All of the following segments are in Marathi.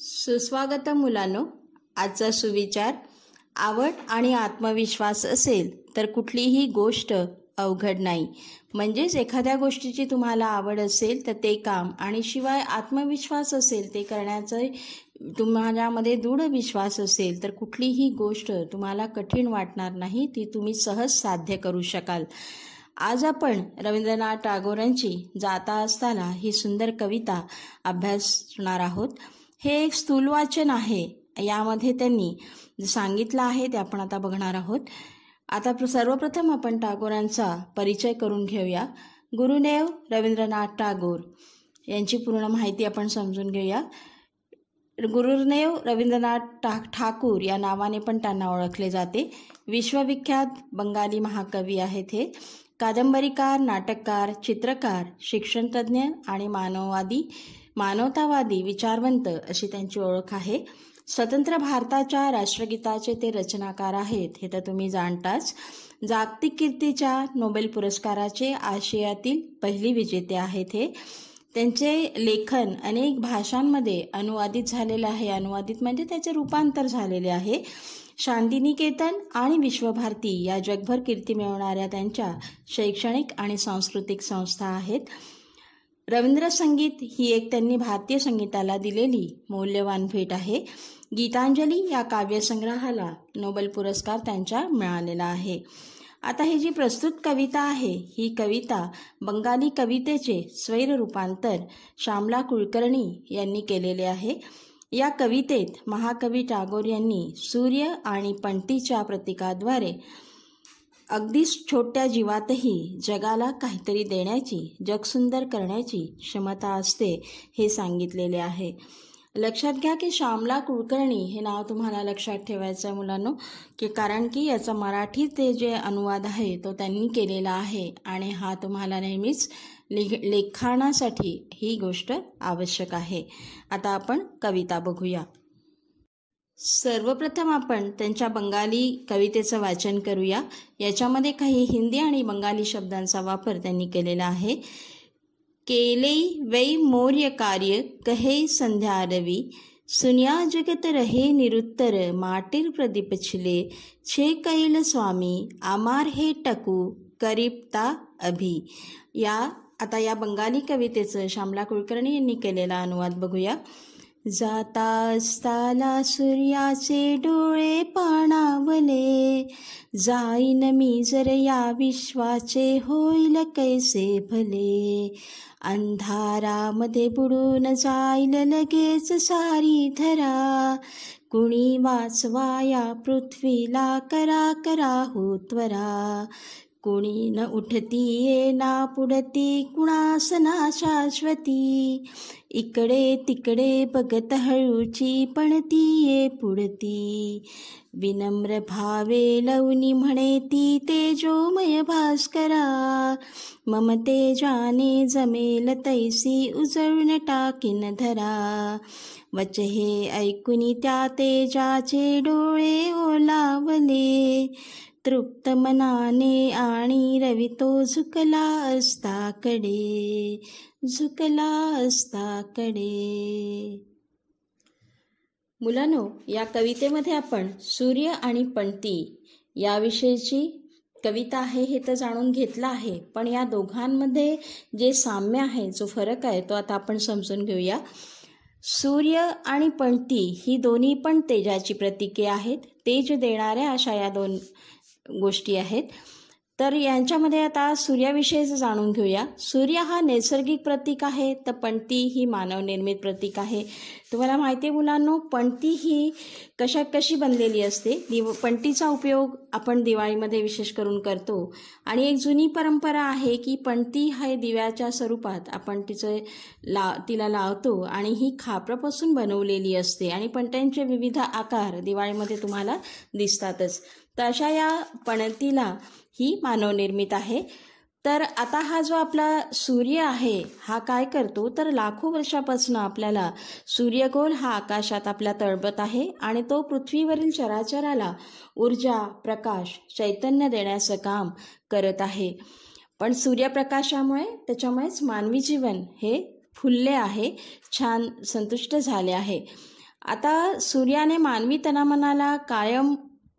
सुस्वागत मुलांनो आजचा सुविचार आवड आणि आत्मविश्वास असेल तर कुठलीही गोष्ट अवघड नाही म्हणजेच एखाद्या गोष्टीची तुम्हाला आवड असेल तर ते काम आणि शिवाय आत्मविश्वास असेल ते करण्याचं तुम्हाच्यामध्ये दृढ विश्वास असेल तर कुठलीही गोष्ट तुम्हाला कठीण वाटणार नाही ती तुम्ही सहज साध्य करू शकाल आज आपण रवींद्रनाथ टागोरांची जाता असताना ही सुंदर कविता अभ्यासणार आहोत हे एक स्थूल वाचन आहे यामध्ये त्यांनी सांगितलं आहे ते आपण आता बघणार आहोत आता सर्वप्रथम आपण टागोरांचा परिचय करून घेऊया गुरुदेव रवींद्रनाथ टागोर यांची पूर्ण माहिती आपण समजून घेऊया गुरुनेव रवींद्रनाथ टा ठाकूर या नावाने पण त्यांना ओळखले जाते विश्वविख्यात बंगाली महाकवी आहेत हे कादंबरीकार नाटककार चित्रकार शिक्षणतज्ञ आणि मानववादी मानवतावादी विचारवंत अशी त्यांची ओळख आहे स्वतंत्र भारताच्या राष्ट्रगीताचे ते रचनाकार आहेत हे तर तुम्ही जाणताच जागतिक कीर्तीच्या नोबेल पुरस्काराचे आशियातील पहिली विजेते आहेत हे त्यांचे लेखन अनेक भाषांमध्ये अनुवादित झालेले आहे अनुवादित म्हणजे त्याचे रूपांतर झालेले आहे शांतिनिकेतन आणि विश्वभारती या जगभर कीर्ती मिळवणाऱ्या त्यांच्या शैक्षणिक आणि सांस्कृतिक संस्था आहेत रवींद्र संगीत ही एक त्यांनी भारतीय संगीताला दिलेली मौल्यवान भेट आहे गीतांजली या काव्यसंग्रहाला नोबेल पुरस्कार त्यांच्या मिळालेला आहे आता ही जी प्रस्तुत कविता आहे ही कविता बंगाली कवितेचे स्वैर रूपांतर श्यामला कुलकर्णी यांनी केलेले आहे या कवितेत महाकवी टागोर यांनी सूर्य आणि पंटीच्या प्रतीकाद्वारे अगदीच छोट्या जीवातही जगाला काहीतरी देण्याची जगसुंदर करण्याची क्षमता असते हे सांगितलेले आहे लक्षात घ्या की श्यामला कुलकर्णी हे नाव तुम्हाला लक्षात ठेवायचं आहे मुलांनो की कारण की याचा ते जे अनुवाद आहे तो त्यांनी केलेला आहे आणि हा तुम्हाला नेहमीच लिख लेखाणासाठी ही गोष्ट आवश्यक आहे आता आपण कविता बघूया सर्वप्रथम आपण त्यांच्या बंगाली कवितेचं वाचन करूया याच्यामध्ये काही हिंदी आणि बंगाली शब्दांचा वापर त्यांनी केलेला आहे केले वै मौर्य कार्य कहे संध्या रवी सुन्या जगत रहे निरुत्तर माटीर प्रदीप छिले छे कैल स्वामी आमार हे टकू करीपता अभि या आता या बंगाली कवितेचं श्यामला कुलकर्णी यांनी केलेला अनुवाद बघूया जाता असताना सूर्याचे डोळे पाणावले जाईन मी जर या विश्वाचे होईल कैसे भले अंधारामध्ये बुडून जाईल लगेच सारी धरा कुणी वाचवा या पृथ्वीला करा करा हो त्वरा कोणी न उठती ये ना पुढती कुणासना शाश्वती इकडे तिकडे बघत हळूची पण ती ये पुढती विनम्र भावे लवणी म्हणे ती तेजोमय भास्करा मम तेजाने जमेल तैसी उजळून टाकीन धरा वच हे ऐकुनी त्या तेजाचे डोळे ओलावले तृप्त मनाने आणि रवी तो झुकला असता कडे झुकला असता कडे मुलानो या कवितेमध्ये आपण सूर्य आणि पणती याविषयीची कविता आहे हे तर जाणून घेतलं आहे पण या दोघांमध्ये जे साम्य आहे जो फरक आहे तो आता आपण समजून घेऊया सूर्य आणि पंती ही दोन्ही पण तेजाची प्रतीके आहेत तेज देणाऱ्या अशा या दोन गोष्टी आहेत तर यांच्यामध्ये आता सूर्याविषयीच जाणून घेऊया सूर्य हा नैसर्गिक प्रतीक आहे तर पणती ही मानवनिर्मित प्रतीक आहे तुम्हाला माहिती आहे मुलांनो पणती ही कशा कशी बनलेली असते दिव पणतीचा उपयोग आपण दिवाळीमध्ये विशेष करून करतो आणि एक जुनी परंपरा आहे की पणती हे दिव्याच्या स्वरूपात आपण तिचं ला तिला लावतो आणि ही खापरापासून बनवलेली असते आणि पणत्यांचे विविध आकार दिवाळीमध्ये तुम्हाला दिसतातच तर अशा या पणतीला ही मानवनिर्मित आहे तर आता हा जो आपला सूर्य आहे हा काय करतो तर लाखो वर्षापासून आपल्याला सूर्यगोल हा आकाशात आपला तळबत आहे आणि तो पृथ्वीवरील चराचराला ऊर्जा प्रकाश चैतन्य देण्याचं काम करत आहे पण सूर्यप्रकाशामुळे त्याच्यामुळेच मानवी जीवन हे फुलले आहे छान संतुष्ट झाले आहे आता सूर्याने मानवी तनामनाला कायम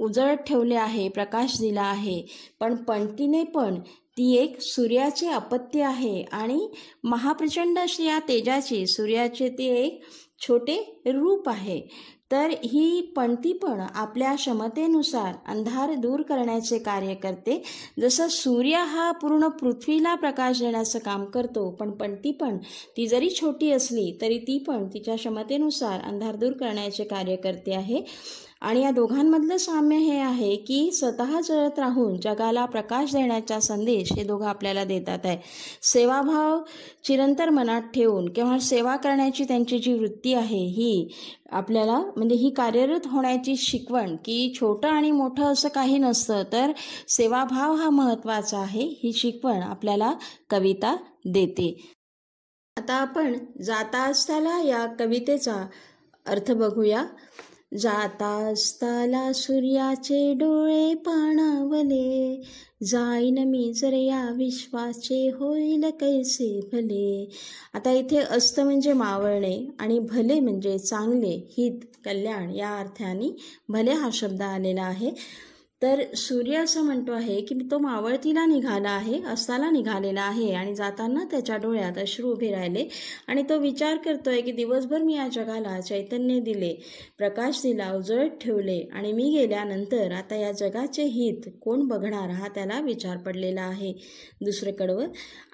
उजळत ठेवले आहे प्रकाश दिला आहे पण पणतीने पण ती एक सूर्याची अपत्य आहे आणि महाप्रचंड अशी या तेजाची सूर्याचे ते एक छोटे रूप आहे तर ही पणती पण आपल्या क्षमतेनुसार अंधार दूर करण्याचे कार्य करते जसं सूर्य हा पूर्ण पृथ्वीला प्रकाश देण्याचं काम करतो पण पणती पण ती जरी छोटी असली तरी ती पण तिच्या क्षमतेनुसार अंधार दूर करण्याचे कार्य करते आहे आणि या दोघांमधलं साम्य हे आहे की स्वतः जळत राहून जगाला प्रकाश देण्याचा संदेश हे दोघं आपल्याला देतात आहे सेवाभाव चिरंतर मनात ठेवून किंवा सेवा करण्याची त्यांची जी वृत्ती आहे ही आपल्याला म्हणजे ही कार्यरत होण्याची शिकवण की छोटं आणि मोठं असं काही नसतं तर सेवाभाव हा महत्त्वाचा आहे ही शिकवण आपल्याला कविता देते आता आपण जाता असताना या कवितेचा अर्थ बघूया जाता असताला सूर्याचे डोळे पाणावले जाईन मी जर या विश्वाचे होईल कैसे भले आता इथे अस्त म्हणजे मावळणे आणि भले म्हणजे चांगले हित कल्याण या अर्थाने भले हा शब्द आलेला आहे तर सूर्य असं म्हणतो आहे की तो मावळतीला निघाला आहे अस्ताला निघालेला आहे आणि जाताना त्याच्या डोळ्यात अश्रू उभे राहिले आणि तो विचार करतोय की दिवसभर मी या जगाला चैतन्य दिले प्रकाश दिला उजळत ठेवले आणि मी गेल्यानंतर आता या जगाचे हित कोण बघणार हा त्याला विचार पडलेला आहे दुसरं कडवं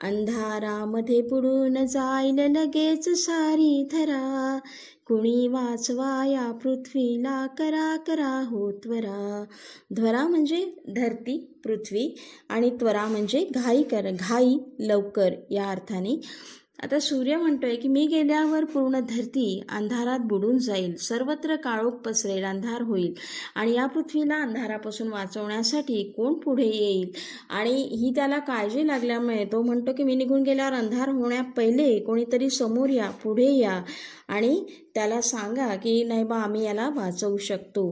अंधारामध्ये बुडून जाईल लगेच सारी थरा कुणी वाचवा या पृथ्वीला करा करा हो त्वरा ध्वरा म्हणजे धरती पृथ्वी आणि त्वरा म्हणजे घाई कर घाई लवकर या अर्थाने आता सूर्य म्हणतोय की मी गेल्यावर पूर्ण धरती अंधारात बुडून जाईल सर्वत्र काळोख पसरेल अंधार होईल आणि या पृथ्वीला अंधारापासून वाचवण्यासाठी कोण पुढे येईल आणि ही त्याला काळजी लागल्यामुळे तो म्हणतो की मी निघून गेल्यावर अंधार होण्या पहिले कोणीतरी समोर या पुढे या आणि त्याला सांगा की नाही बा आम्ही याला वाचवू शकतो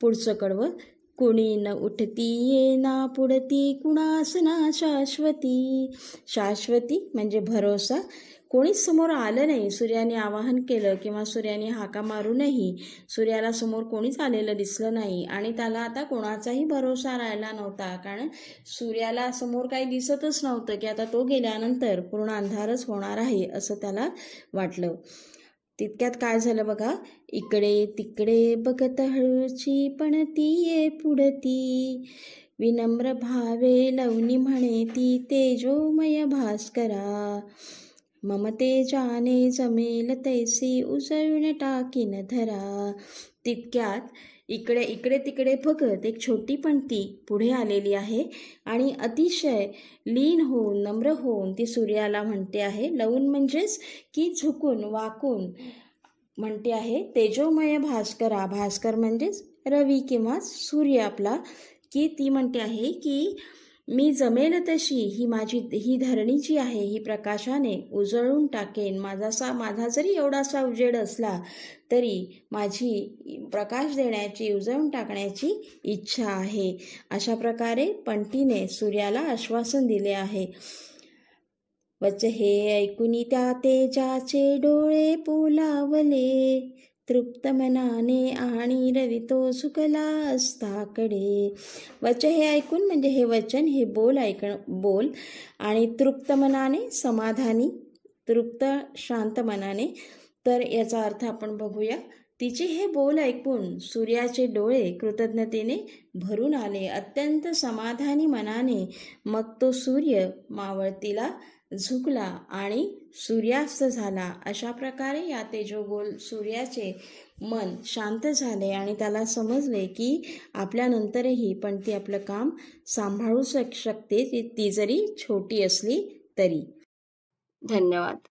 पुढचं कडवं कुणी न उठती ये ना पुढती ना शाश्वती शाश्वती म्हणजे भरोसा कोणीच समोर आलं नाही सूर्याने आवाहन केलं किंवा सूर्याने हाका मारूनही सूर्याला समोर कोणीच आलेलं दिसलं नाही आणि त्याला आता कोणाचाही भरोसा राहिला नव्हता कारण सूर्याला समोर काही दिसतच नव्हतं की आता तो गेल्यानंतर पूर्ण अंधारच होणार आहे असं त्याला वाटलं तितक्यात काय झालं बघा इकडे तिकडे बघत हळूची पण ती ये पुढती विनम्र भावे लवणी म्हणे ती तेजोमय भास्करा ममते जाने जमेल तैसी उसळून टाकीन धरा तितक्यात इकडे इकडे तिकडे बघत एक छोटी पणती पुढे आलेली आहे आणि अतिशय लीन होऊन नम्र होऊन ती सूर्याला म्हणते आहे लवून म्हणजेच की झुकून वाकून म्हणते आहे तेजोमय भास्करा भास्कर म्हणजेच रवी किंवा सूर्य आपला की ती म्हणते आहे की मी जमेल तशी ही माझी ही धरणीची आहे ही प्रकाशाने उजळून टाकेन माझासा माझा जरी एवढासा उजेड असला तरी माझी प्रकाश देण्याची उजळून टाकण्याची इच्छा आहे अशा प्रकारे पंटीने सूर्याला आश्वासन दिले आहे वच हे ऐकुनी त्या तेजाचे डोळे पोलावले तृप्त मनाने आणि रवितो सुकला असताकडे वचन हे ऐकून म्हणजे हे वचन हे बोल ऐकण बोल आणि तृप्त मनाने समाधानी तृप्त शांत मनाने तर याचा अर्थ आपण बघूया तिचे हे बोल ऐकून सूर्याचे डोळे कृतज्ञतेने भरून आले अत्यंत समाधानी मनाने मग तो सूर्य मावळतीला झुकला आणि सूर्यास्त झाला अशा प्रकारे या तेजोगोल सूर्याचे मन शांत झाले आणि त्याला समजले की आपल्यानंतरही पण ती आपलं काम सांभाळू शक शकते ती जरी छोटी असली तरी धन्यवाद